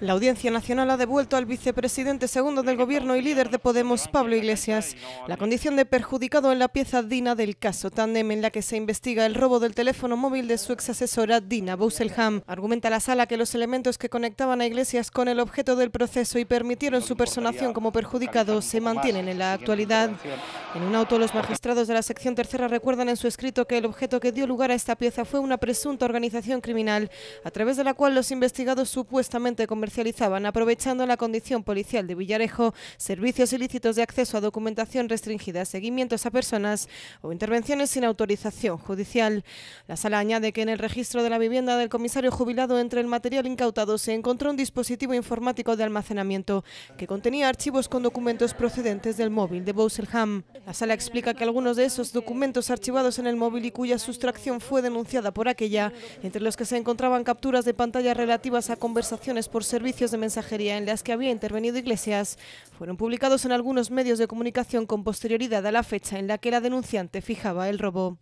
La Audiencia Nacional ha devuelto al vicepresidente segundo del Gobierno y líder de Podemos, Pablo Iglesias, la condición de perjudicado en la pieza Dina del caso Tandem, en la que se investiga el robo del teléfono móvil de su exasesora Dina Bousselham. Argumenta la sala que los elementos que conectaban a Iglesias con el objeto del proceso y permitieron su personación como perjudicado se mantienen en la actualidad. En un auto, los magistrados de la sección tercera recuerdan en su escrito que el objeto que dio lugar a esta pieza fue una presunta organización criminal, a través de la cual los investigados supuestamente comercializaban, aprovechando la condición policial de Villarejo, servicios ilícitos de acceso a documentación restringida, seguimientos a personas o intervenciones sin autorización judicial. La sala añade que en el registro de la vivienda del comisario jubilado entre el material incautado se encontró un dispositivo informático de almacenamiento que contenía archivos con documentos procedentes del móvil de Bowselham. La sala explica que algunos de esos documentos archivados en el móvil y cuya sustracción fue denunciada por aquella, entre los que se encontraban capturas de pantalla relativas a conversaciones por servicios de mensajería en las que había intervenido Iglesias, fueron publicados en algunos medios de comunicación con posterioridad a la fecha en la que la denunciante fijaba el robo.